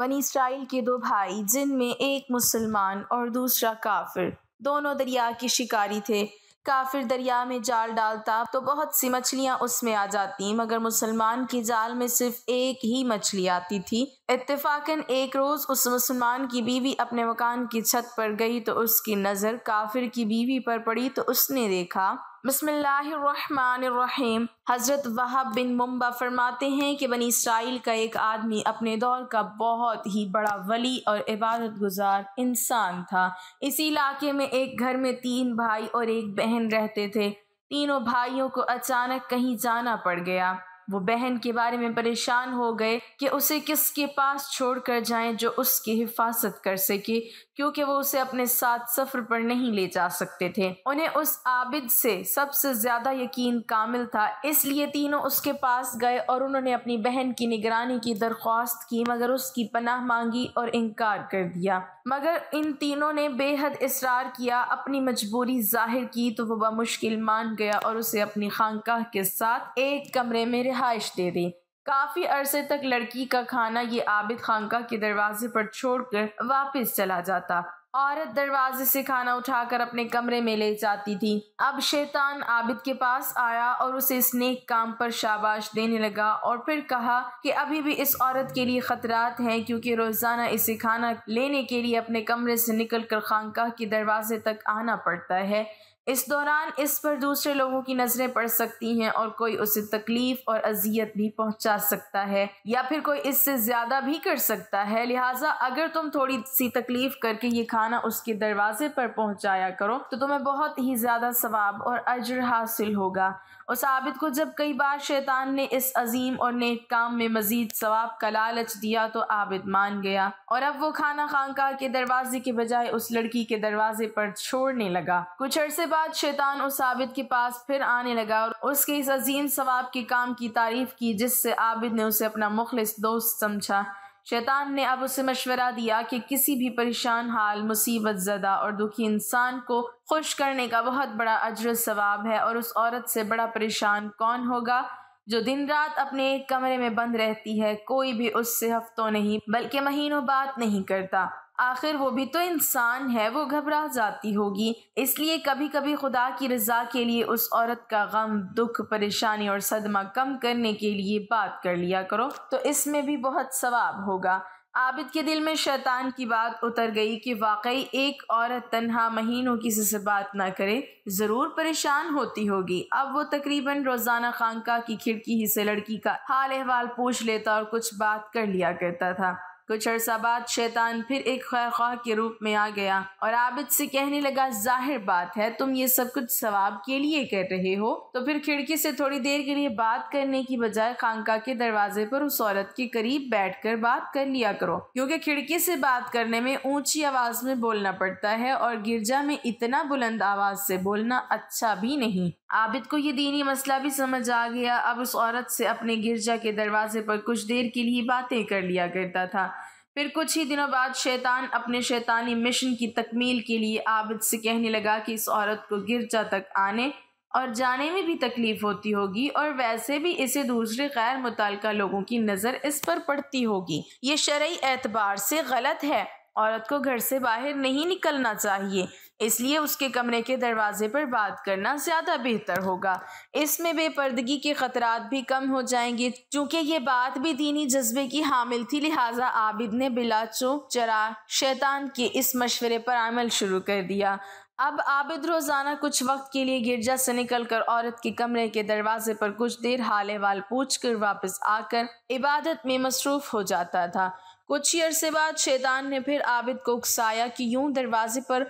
बनी इसराइल के दो भाई जिनमें एक मुसलमान और दूसरा काफिर दोनों दरिया के शिकारी थे काफिर दरिया में जाल डालता तो बहुत सी मछलियाँ उसमें आ जाती मगर मुसलमान के जाल में सिर्फ एक ही मछली आती थी इतफ़ाक़न एक रोज़ उस मुसलमान की बीवी अपने मकान की छत पर गई तो उसकी नज़र काफिर की बीवी पर पड़ी तो उसने देखा बसमीम हज़रत वहाब बिन मुम्बा फरमाते हैं कि बनी इसराइल का एक आदमी अपने दौर का बहुत ही बड़ा वली और इबादत गुजार इंसान था इसी इलाके में एक घर में तीन भाई और एक बहन रहते थे तीनों भाइयों को अचानक कहीं जाना पड़ गया वो बहन के बारे में परेशान हो गए कि उसे किसके पास छोड़ कर जाएं जो उसकी हिफाजत कर सके क्योंकि वो उसे अपने साथ सफ़र पर नहीं ले जा सकते थे उन्हें उस आबिद से सबसे ज़्यादा यकीन कामिल था इसलिए तीनों उसके पास गए और उन्होंने अपनी बहन की निगरानी की दरख्वास्त की मगर उसकी पनाह मांगी और इनकार कर दिया मगर इन तीनों ने बेहद इसरार किया अपनी मजबूरी जाहिर की तो वह मुश्किल मान गया और उसे अपनी खानकाह के साथ एक कमरे में रिहाइश दे दी काफ़ी अरसे तक लड़की का खाना ये आबिद खानका के दरवाजे पर छोड़कर वापस चला जाता औरत दरवाजे से खाना उठाकर अपने कमरे में ले जाती थी अब शैतान आबिद के पास आया और उसे स्नेक काम पर शाबाश देने लगा और फिर कहा कि अभी भी इस औरत के लिए खतरात हैं क्योंकि रोजाना इसे खाना लेने के लिए अपने कमरे से निकलकर खानकाह के दरवाजे तक आना पड़ता है इस दौरान इस पर दूसरे लोगों की नज़रें पड़ सकती हैं और कोई उसे तकलीफ और अजियत भी पहुंचा सकता है या फिर कोई इससे ज़्यादा भी कर सकता है लिहाजा अगर तुम थोड़ी सी तकलीफ करके ये खाना उसके दरवाजे पर पहुंचाया करो तो तुम्हें बहुत ही ज़्यादा सवाब और अजर हासिल होगा और साबित को जब कई बार शैतान ने इस अजीम और नेक काम में मजीद सवाब का लालच दिया तो आबिद मान गया और अब वो खाना खानका के दरवाजे के बजाय उस लड़की के दरवाजे पर छोड़ने लगा कुछ अरसे बाद शैतान उस आबिद के पास फिर आने लगा और उसके इस अजीम सवाब के काम की तारीफ की जिससे आबिद ने उसे अपना मुखलिस दोस्त समझा शैतान ने अब उसे मशवरा दिया कि किसी भी परेशान हाल मुसीबत ज़दा और दुखी इंसान को खुश करने का बहुत बड़ा अजर सवाब है और उस औरत से बड़ा परेशान कौन होगा जो दिन रात अपने एक कमरे में बंद रहती है कोई भी उससे हफ्तों नहीं बल्कि महीनों बात नहीं करता आखिर वो भी तो इंसान है वो घबरा जाती होगी इसलिए कभी कभी खुदा की रजा के लिए उस औरत का गम दुख परेशानी और सदमा कम करने के लिए बात कर लिया करो तो इसमें भी बहुत सवाब होगा आबिद के दिल में शैतान की बात उतर गई कि वाकई एक औरत तनहा महीनों किसी से बात ना करे ज़रूर परेशान होती होगी अब वो तकरीबन रोज़ाना खानका की खिड़की ही से लड़की का हाल अहवाल पूछ लेता और कुछ बात कर लिया करता था कुछ अरसा बाद शैतान फिर एक खैर खा के रूप में आ गया और आबिद से कहने लगा जाहिर बात है तुम ये सब कुछ सवाब के लिए कर रहे हो तो फिर खिड़की से थोड़ी देर के लिए बात करने की बजाय खानका के दरवाजे पर उस औरत के करीब बैठ कर बात कर लिया करो क्योंकि खिड़की से बात करने में ऊंची आवाज में बोलना पड़ता है और गिरजा में इतना बुलंद आवाज से बोलना अच्छा भी नहीं आबिद को ये दीनी मसला भी समझ आ गया अब उस औरत से अपने गिरजा के दरवाजे पर कुछ देर के लिए बातें कर लिया करता था फिर कुछ ही दिनों बाद शैतान अपने शैतानी मिशन की तकमील के लिए आबिद से कहने लगा कि इस औरत को गिरजा तक आने और जाने में भी तकलीफ़ होती होगी और वैसे भी इसे दूसरे गैर मुतल लोगों की नज़र इस पर पड़ती होगी ये शर्य एतबार से गलत है औरत को घर से बाहर नहीं निकलना चाहिए इसलिए उसके कमरे के दरवाजे पर बात करना ज़्यादा बेहतर होगा इसमें बेपर्दगी के ख़तरात भी कम हो जाएंगे क्योंकि ये बात भी दीनी जज्बे की हामिल थी लिहाजा आबिद ने बिला चौक चरा शैतान के इस मशवरे पर अमल शुरू कर दिया अब आबिद रोज़ाना कुछ वक्त के लिए गिरजा से निकलकर औरत के कमरे के दरवाजे पर कुछ देर हाल वाल पूछ कर वापस आकर इबादत में मसरूफ़ हो जाता था कुछ ही अरसे बाद शैतान ने फिर आबिद को उकसाया कि यूं दरवाजे पर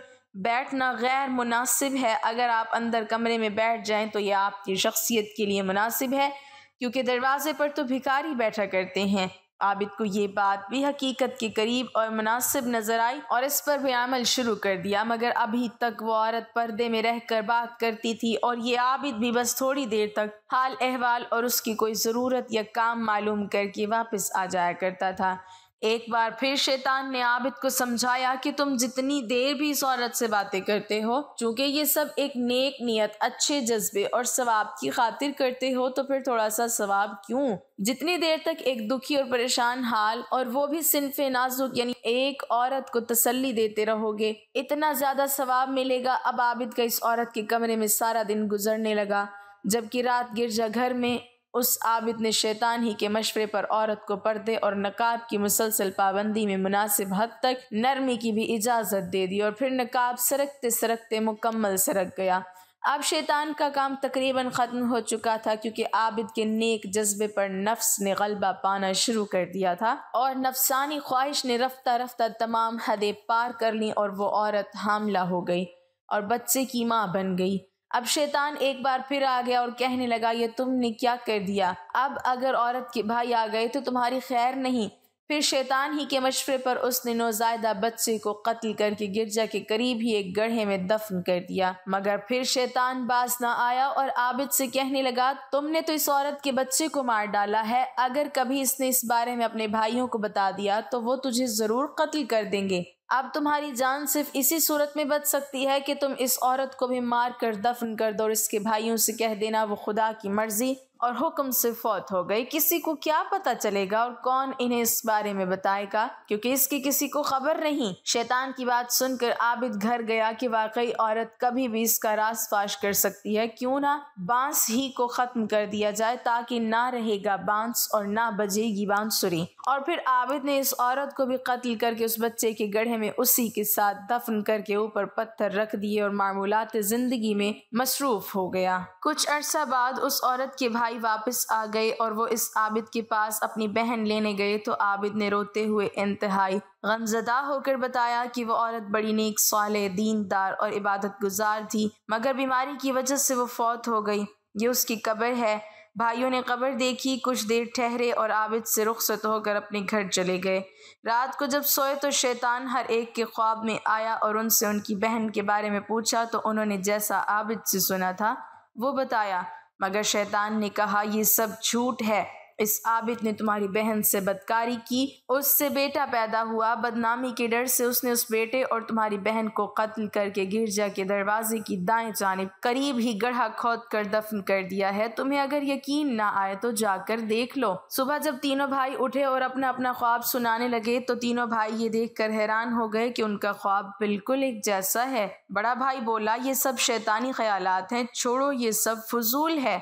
बैठना गैर मुनासिब है अगर आप अंदर कमरे में बैठ जाएं तो यह आपकी शख्सियत के लिए मुनासिब है क्योंकि दरवाजे पर तो भिखारी बैठा करते हैं आबिद को ये बात भी हकीकत के करीब और मुनासिब नजर आई और इस पर भी अमल शुरू कर दिया मगर अभी तक वो औरत पर्दे में रह कर बात करती थी और ये आबिद भी बस थोड़ी देर तक हाल अहवाल और उसकी कोई ज़रूरत या काम मालूम करके वापस आ जाया करता था एक बार फिर शैतान ने आबिद को समझाया कि तुम जितनी देर भी इस औरत से बातें करते हो चूंकि ये सब एक नेक नियत अच्छे जज्बे और सवाब की खातिर करते हो तो फिर थोड़ा सा सवाब क्यों जितनी देर तक एक दुखी और परेशान हाल और वो भी सिनफ नाजुक यानी एक औरत को तसल्ली देते रहोगे इतना ज़्यादा सवाब मिलेगा अब आबिद का इस औरत के कमरे में सारा दिन गुजरने लगा जबकि रात गिरजा घर में उस आबिद ने शैतान ही के मशवरे पर औरत को पर्दे और नकाब की मुसलसल पाबंदी में मुनासिब हद तक नरमी की भी इजाज़त दे दी और फिर नकाब सरकते सरकते मुकम्मल सरक गया अब शैतान का काम तकरीबन ख़त्म हो चुका था क्योंकि आबिद के नेक जज्बे पर नफ्स ने गलबा पाना शुरू कर दिया था और नफसानी ख्वाहिश ने रफ्ता रफ्ता तमाम हदें पार कर लीं और वो औरत हामला हो गई और बच्चे की माँ बन गई अब शैतान एक बार फिर आ गया और कहने लगा ये तुमने क्या कर दिया अब अगर औरत के भाई आ गए तो तुम्हारी खैर नहीं फिर शैतान ही के मशवरे पर उसने नौजायदा बच्चे को कत्ल करके गिरजा के करीब ही एक गढ़े में दफन कर दिया मगर फिर शैतान बास ना आया और आबिद से कहने लगा तुमने तो इस औरत के बच्चे को मार डाला है अगर कभी इसने इस बारे में अपने भाइयों को बता दिया तो वो तुझे ज़रूर कत्ल कर देंगे अब तुम्हारी जान सिर्फ इसी सूरत में बच सकती है कि तुम इस औरत को भी मार कर दफन कर दो और इसके भाइयों से कह देना वो खुदा की मर्ज़ी और हुक्म से फौत हो गई किसी को क्या पता चलेगा और कौन इन्हें इस बारे में बताएगा क्योंकि इसकी किसी को खबर नहीं शैतान की बात सुनकर आबिद घर गया कि वाकई औरत कभी भी इसका रास फाश कर सकती है क्यों ना बांस ही को खत्म कर दिया जाए ताकि ना रहेगा बांस और ना बजेगी बांसुरी और फिर आबिद ने इस औरत को भी कत्ल करके उस बच्चे के गढ़े में उसी के साथ दफन करके ऊपर पत्थर रख दिए और मामूलात जिंदगी में मसरूफ हो गया कुछ अरसा बाद उस औरत के भाई भाई वापस आ गए और वो इस आबिद के पास अपनी बहन लेने गए तो आबिद ने रोते हुए इंतहाई गमजदा होकर बताया कि वो औरत बड़ी नेक साल दीनदार और इबादत गुजार थी मगर बीमारी की वजह से वो फौत हो गई ये उसकी कब्र है भाइयों ने कब्र देखी कुछ देर ठहरे और आबिद से रुखसत होकर अपने घर चले गए रात को जब सोए तो शैतान हर एक के ख्वाब में आया और उनसे उनकी बहन के बारे में पूछा तो उन्होंने जैसा आबिद से सुना था वो बताया मगर शैतान ने कहा यह सब झूठ है इस आबिद ने तुम्हारी बहन से बदकारी की उससे बेटा पैदा हुआ बदनामी के डर से उसने उस बेटे और तुम्हारी बहन को कत्ल करके गिरजा के दरवाजे की दाएं जानब करीब ही गढ़ा खोद कर दफन कर दिया है तुम्हें अगर यकीन ना आए तो जाकर देख लो सुबह जब तीनों भाई उठे और अपना अपना ख्वाब सुनाने लगे तो तीनों भाई ये देख कर हैरान हो गए की उनका ख्वाब बिल्कुल एक जैसा है बड़ा भाई बोला ये सब शैतानी ख्याल हैं छोड़ो ये सब फजूल है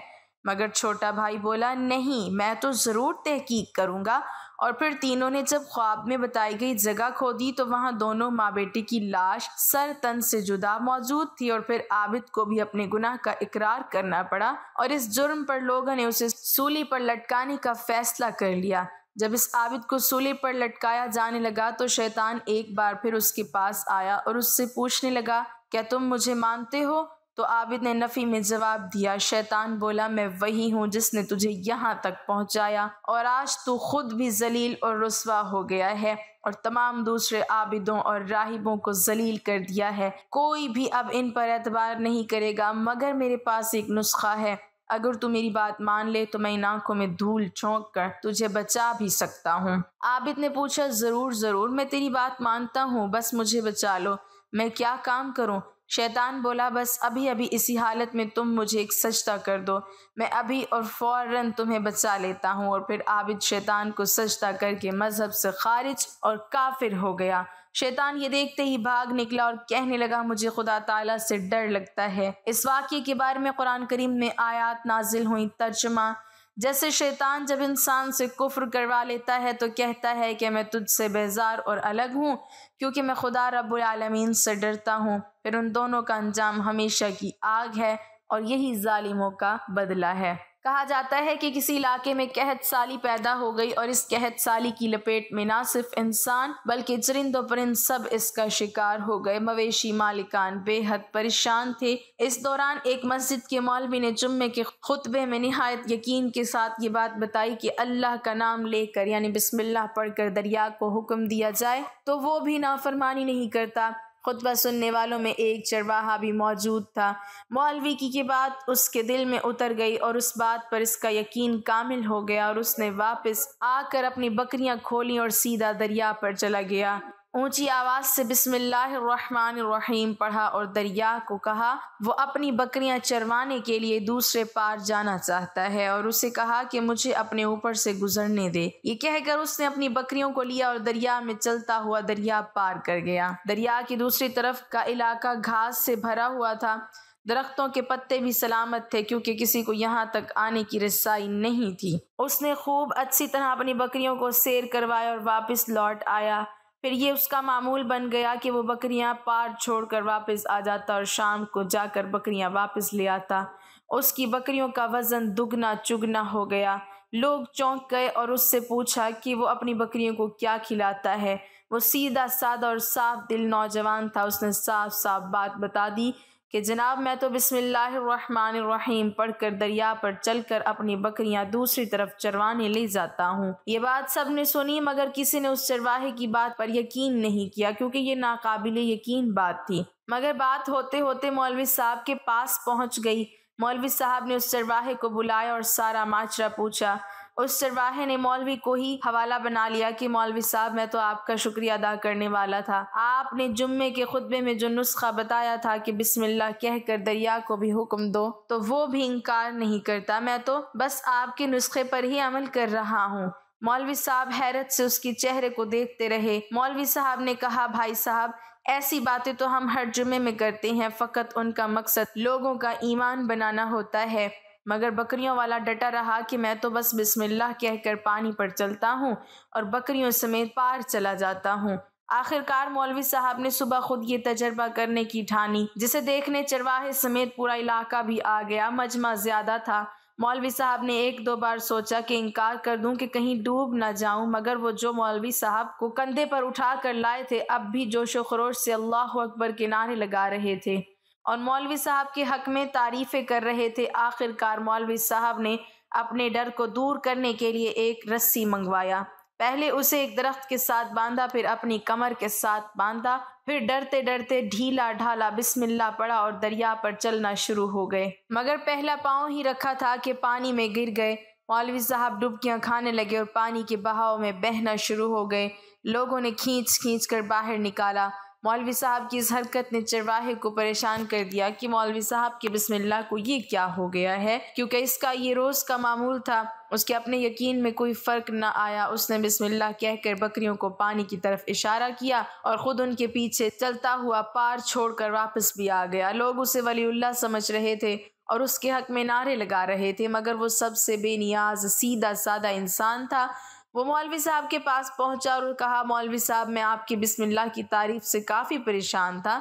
मगर छोटा भाई बोला नहीं मैं तो ज़रूर तहकीक करूँगा और फिर तीनों ने जब ख्वाब में बताई गई जगह खोदी तो वहाँ दोनों माँ बेटे की लाश सर तन से जुदा मौजूद थी और फिर आबिद को भी अपने गुनाह का इकरार करना पड़ा और इस जुर्म पर लोगों ने उसे सूली पर लटकाने का फैसला कर लिया जब इस आबिद को सूली पर लटकाया जाने लगा तो शैतान एक बार फिर उसके पास आया और उससे पूछने लगा क्या तुम मुझे मानते हो तो आबिद ने नफ़ी में जवाब दिया शैतान बोला मैं वही हूँ जिसने तुझे यहाँ तक पहुँचाया और आज तू खुद भी जलील और रसवा हो गया है और तमाम दूसरे आबिदों और राहिबों को जलील कर दिया है कोई भी अब इन पर एतबार नहीं करेगा मगर मेरे पास एक नुस्खा है अगर तू मेरी बात मान ले तो मैं इन आंखों में धूल झोंक कर तुझे बचा भी सकता हूँ आबिद ने पूछा ज़रूर ज़रूर मैं तेरी बात मानता हूँ बस मुझे बचा लो मैं क्या काम करूँ शैतान बोला बस अभी अभी इसी हालत में तुम मुझे एक सजदा कर दो मैं अभी और फ़ौर तुम्हें बचा लेता हूँ और फिर आबिद शैतान को सजदा करके मज़हब से खारिज और काफिर हो गया शैतान ये देखते ही भाग निकला और कहने लगा मुझे खुदा ताला से डर लगता है इस वाक्य के बारे में कुरान करीम में आयात नाजिल हुई तर्जमा जैसे शैतान जब इंसान से कुफ्र करवा लेता है तो कहता है कि मैं तुझसे बेजार और अलग हूँ क्योंकि मैं खुदा रबालमीन से डरता हूँ फिर उन दोनों का अंजाम हमेशा की आग है और यही जालिमों का बदला है कहा जाता है कि किसी इलाके में कहत साली पैदा हो गई और इस कहत साली की लपेट में ना सिर्फ इंसान बल्कि चरिंद परिंद सब इसका शिकार हो गए मवेशी मालिकान बेहद परेशान थे इस दौरान एक मस्जिद के मौलवी ने जुम्मे के खुतबे में नहायत यकीन के साथ ये बात बताई कि अल्लाह का नाम लेकर यानी बिस्मिल्लाह पढ़कर दरिया को हुक्म दिया जाए तो वो भी नाफरमानी नहीं करता खुतबा सुनने वालों में एक चरवाहा भी मौजूद था मौलवी की के बात उसके दिल में उतर गई और उस बात पर इसका यकीन कामिल हो गया और उसने वापस आकर अपनी बकरियां खोली और सीधा दरिया पर चला गया ऊंची आवाज से बिस्मिल्लाहमान पढ़ा और दरिया को कहा वो अपनी बकरियां चरवाने के लिए दूसरे पार जाना चाहता है और उसे कहा कि मुझे अपने ऊपर से गुजरने दे ये कहकर उसने अपनी बकरियों को लिया और दरिया में चलता हुआ दरिया पार कर गया दरिया की दूसरी तरफ का इलाका घास से भरा हुआ था दरख्तों के पत्ते भी सलामत थे क्योंकि किसी को यहाँ तक आने की रसाई नहीं थी उसने खूब अच्छी तरह अपनी बकरियों को सैर करवाया और वापस लौट आया फिर ये उसका मामूल बन गया कि वो बकरियां पार छोड़कर वापस आ जाता और शाम को जाकर बकरियां वापस ले आता उसकी बकरियों का वज़न दुगना चुगना हो गया लोग चौंक गए और उससे पूछा कि वो अपनी बकरियों को क्या खिलाता है वो सीधा सादा और साफ दिल नौजवान था उसने साफ साफ बात बता दी कि जनाब मैं तो बिसमीम पढ़ कर दरिया पर चल कर अपनी बकरियां दूसरी तरफ चरवाने ले जाता हूँ ये बात सब ने सुनी मगर किसी ने उस चरवाहे की बात पर यकीन नहीं किया क्योंकि ये नाकाबिल यकीन बात थी मगर बात होते होते मौलवी साहब के पास पहुँच गई मौलवी साहब ने उस चरवाहे को बुलाया और सारा माचरा पूछा उस चरवाहे ने मौलवी को ही हवाला बना लिया कि मौलवी साहब मैं तो आपका शुक्रिया अदा करने वाला था आपने जुम्मे के खुतबे में जो नुस्खा बताया था कि बिस्मिल्लाह कहकर दरिया को भी हुक्म दो तो वो भी इनकार नहीं करता मैं तो बस आपके नुस्खे पर ही अमल कर रहा हूँ मौलवी साहब हैरत से उसके चेहरे को देखते रहे मौलवी साहब ने कहा भाई साहब ऐसी बातें तो हम हर जुमे में करते हैं फ़कत उनका मकसद लोगों का ईमान बनाना होता है मगर बकरियों वाला डटा रहा कि मैं तो बस बिस्मिल्लाह कहकर पानी पर चलता हूँ और बकरियों समेत पार चला जाता हूँ आखिरकार मौलवी साहब ने सुबह खुद ये तजर्बा करने की ठानी जिसे देखने चरवाहे समेत पूरा इलाका भी आ गया मजमा ज्यादा था मौलवी साहब ने एक दो बार सोचा कि इनकार कर दूं कि कहीं डूब ना जाऊं मगर वो जो मौलवी साहब को कंधे पर उठा कर लाए थे अब भी जोशो खरोश से अल्लाह अकबर के नारे लगा रहे थे और मौलवी साहब के हक में तारीफ़ें कर रहे थे आखिरकार मौलवी साहब ने अपने डर को दूर करने के लिए एक रस्सी मंगवाया पहले उसे एक दरख्त के साथ बांधा फिर अपनी कमर के साथ बांधा फिर डरते डरते ढीला ढाला बिस्मिल्ला पड़ा और दरिया पर चलना शुरू हो गए मगर पहला पाँव ही रखा था कि पानी में गिर गए मौलवी साहब डुबकियां खाने लगे और पानी के बहाव में बहना शुरू हो गए लोगों ने खींच खींच कर बाहर निकाला मौलवी साहब की इस हरकत ने चरवाहे को परेशान कर दिया कि मौलवी साहब के बिस्मिल्लाह को ये क्या हो गया है क्योंकि इसका ये रोज़ का मामूल था उसके अपने यकीन में कोई फ़र्क न आया उसने बिस्मिल्लाह कहकर बकरियों को पानी की तरफ इशारा किया और ख़ुद उनके पीछे चलता हुआ पार छोड़कर वापस भी आ गया लोग उसे वलीउल्ला समझ रहे थे और उसके हक में नारे लगा रहे थे मगर वो सबसे बेनियाज सीधा सादा इंसान था वो मौलवी साहब के पास पहुंचा और कहा मौलवी साहब मैं आपकी बिस्मिल्लाह की तारीफ से काफ़ी परेशान था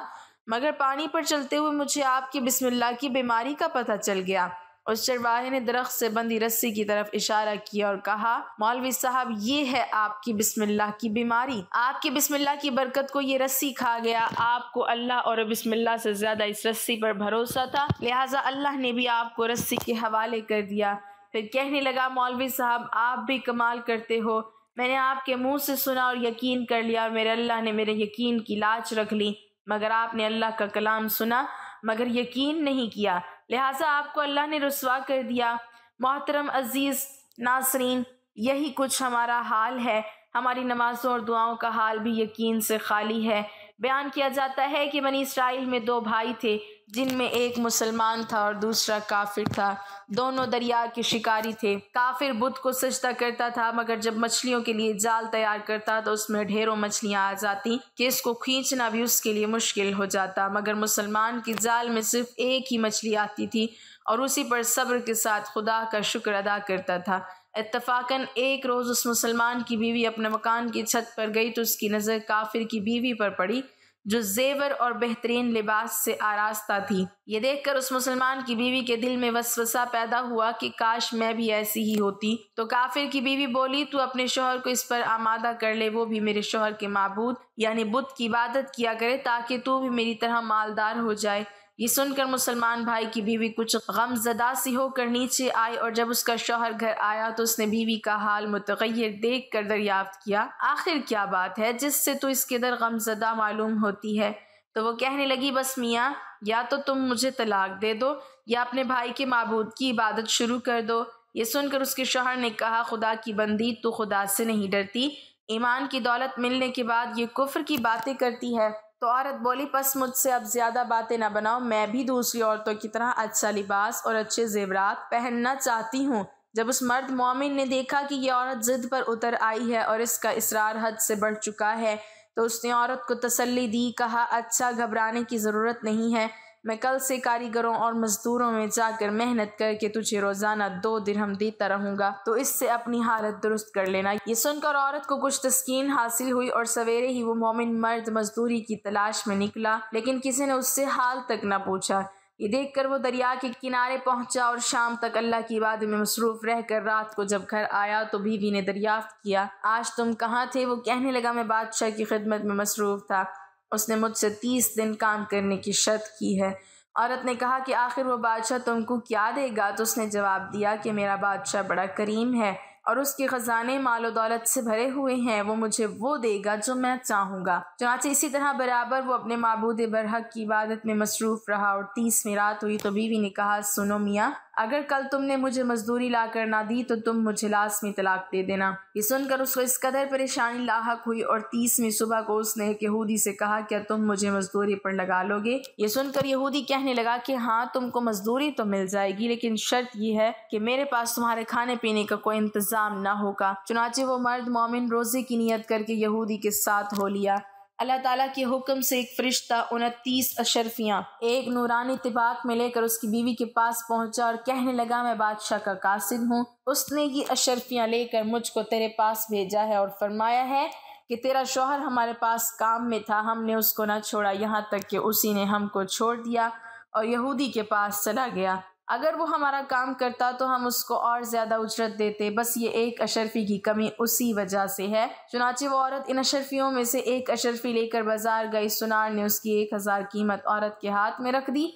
मगर पानी पर चलते हुए मुझे आपकी बिस्मिल्लाह की बीमारी का पता चल गया उस चरवाहे ने दरख्त से बंदी रस्सी की तरफ इशारा किया और कहा मौलवी साहब ये है आपकी बिस्मिल्लाह की बीमारी आपकी बिस्मिल्लाह की बरकत को ये रस्सी खा गया आपको अल्लाह और बिस्मिल्लाह से ज्यादा इस रस्सी पर भरोसा था लिहाजा अल्लाह ने भी आपको रस्सी के हवाले कर दिया फिर कहने लगा मौलवी साहब आप भी कमाल करते हो मैंने आपके मुंह से सुना और यकीन कर लिया और मेरे अल्लाह ने मेरे यकीन की लाच रख ली मगर आपने अल्लाह का कलाम सुना मगर यकीन नहीं किया लिहाजा आपको अल्लाह ने रसवा कर दिया मोहतरम अजीज़ नासरीन यही कुछ हमारा हाल है हमारी नमाज़ों और दुआओं का हाल भी यकीन से खाली है बयान किया जाता है कि बनी इसराइल में दो भाई थे जिनमें एक मुसलमान था और दूसरा काफिर था दोनों दरिया के शिकारी थे काफिर बुद्ध को सजदा करता था मगर जब मछलियों के लिए जाल तैयार करता तो उसमें ढेरों मछलियां आ जाती कि इसको खींचना भी उसके लिए मुश्किल हो जाता मगर मुसलमान की जाल में सिर्फ एक ही मछली आती थी और उसी पर सब्र के साथ खुदा का शुक्र अदा करता था इतफाकन एक रोज़ उस मुसलमान की बीवी अपने मकान की छत पर गई तो उसकी नज़र काफिर की बीवी पर पड़ी जो जेवर और बेहतरीन लिबास से आरास्ता थी ये देखकर उस मुसलमान की बीवी के दिल में वसवसा पैदा हुआ कि काश मैं भी ऐसी ही होती तो काफिर की बीवी बोली तू अपने शोहर को इस पर आमादा कर ले वो भी मेरे शोहर के मबूद यानी बुद्ध की इबादत किया करे ताकि तू भी मेरी तरह मालदार हो जाए ये सुनकर मुसलमान भाई की बीवी कुछ गमजदा सी होकर नीचे आई और जब उसका शोहर घर आया तो उसने बीवी का हाल मुतगैर देख कर दरियाफ्त किया आखिर क्या बात है जिससे तो दर गम गमजदा मालूम होती है तो वो कहने लगी बस मियाँ या तो तुम मुझे तलाक दे दो या अपने भाई के मबूद की इबादत शुरू कर दो ये सुनकर उसके शोहर ने कहा खुदा की बंदी तो खुदा से नहीं डरती ईमान की दौलत मिलने के बाद ये कुफर की बातें करती है तो औरत बोली बस मुझसे अब ज़्यादा बातें ना बनाओ मैं भी दूसरी औरतों की तरह अच्छा लिबास और अच्छे जेवरात पहनना चाहती हूँ जब उस मर्द मोमिन ने देखा कि यह औरत ज़िद पर उतर आई है और इसका इसरार हद से बढ़ चुका है तो उसने औरत को तसल्ली दी कहा अच्छा घबराने की ज़रूरत नहीं है मैं कल से कारीगरों और मज़दूरों में जाकर मेहनत करके तुझे रोज़ाना दो दिरहम देता रहूंगा तो इससे अपनी हालत दुरुस्त कर लेना ये सुनकर औरत को कुछ तस्कीन हासिल हुई और सवेरे ही वो मोमिन मर्द मजदूरी की तलाश में निकला लेकिन किसी ने उससे हाल तक न पूछा ये देख कर वो दरिया के किनारे पहुंचा और शाम तक अल्लाह की इबादत में मसरूफ़ रहकर रात को जब घर आया तो बीवी ने दरियाफ्त किया आज तुम कहाँ थे वो कहने लगा मैं बादशाह की खिदमत में मसरूफ़ था उसने मुझसे तीस दिन काम करने की शर्त की है औरत ने कहा कि आखिर वो बादशाह तुमको क्या देगा तो उसने जवाब दिया कि मेरा बादशाह बड़ा करीम है और उसके ख़जाने मालो दौलत से भरे हुए हैं वो मुझे वो देगा जो मैं चाहूँगा चनाचे इसी तरह बराबर वो अपने मबूद बरहक की इबादत में मसरूफ़ रहा और तीसवीं रात हुई तो बीवी ने कहा सुनो मियाँ अगर कल तुमने मुझे मजदूरी ला कर ना दी तो तुम मुझे लाजमी तलाक दे देना ये सुनकर उसको इस कदर परेशानी लाक हुई और तीसवीं सुबह को उसने एक यहूदी से कहा क्या तुम मुझे मजदूरी पर लगा लोगे ये सुनकर यहूदी कहने लगा कि हाँ तुमको मजदूरी तो मिल जाएगी लेकिन शर्त यह है कि मेरे पास तुम्हारे खाने पीने का कोई इंतजाम ना होगा चुनाचे वो मर्द मोमिन रोजे की नीयत करके यहूदी के साथ हो लिया अल्लाह ताला के हुक्म से एक फ़रिश्ता उनतीस अशरफियाँ एक नूरानी तिबाक में लेकर उसकी बीवी के पास पहुंचा और कहने लगा मैं बादशाह का कासिद हूँ उसने ये अशरफियाँ लेकर मुझको तेरे पास भेजा है और फरमाया है कि तेरा शोहर हमारे पास काम में था हमने उसको ना छोड़ा यहाँ तक कि उसी ने हमको छोड़ दिया और यहूदी के पास चला गया अगर वो हमारा काम करता तो हम उसको और ज़्यादा उजरत देते बस ये एक अशरफी की कमी उसी वजह से है चुनाचे वो औरत इन अशरफियों में से एक अशरफी लेकर बाजार गई सुनार ने उसकी एक हज़ार कीमत औरत के हाथ में रख दी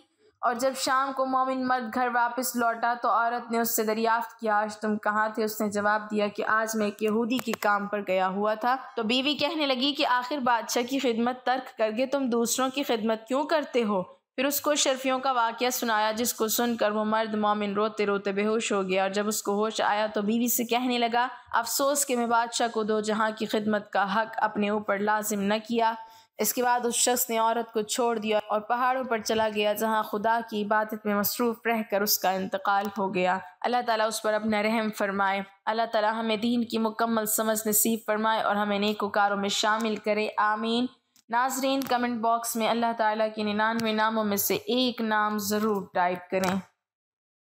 और जब शाम को मोमिन मर्द घर वापस लौटा तो औरत ने उससे दरियाफ्त किया आज तुम कहाँ थे उसने जवाब दिया कि आज मैं एक यहूदी के काम पर गया हुआ था तो बीवी कहने लगी कि आखिर बादशाह की खिदमत तर्क करके तुम दूसरों की खिदमत क्यों करते हो फिर उसको शर्फियों का वाक़ सुनाया जिसको सुनकर वो मर्द मोमिन रोते रोते बेहोश हो गया और जब उसको होश आया तो बीवी से कहने लगा अफसोस के मैं बादशाह को दो जहाँ की खिदमत का हक अपने ऊपर लाजिम न किया इसके बाद उस शख्स ने औरत को छोड़ दिया और पहाड़ों पर चला गया जहाँ खुदा की इबादत में मसरूफ़ रह कर उसका इंतकाल हो गया अल्लाह ताला उस पर अपना रहम फरमाए अल्लाह ताला हमें दीन की मुकम्मल समझ नसीब फरमाए और हमें नेकोकारों में शामिल करे आमीन नाजरीन कमेंट बॉक्स में अल्लाह ताला के निन्यानवे नामों में से एक नाम ज़रूर टाइप करें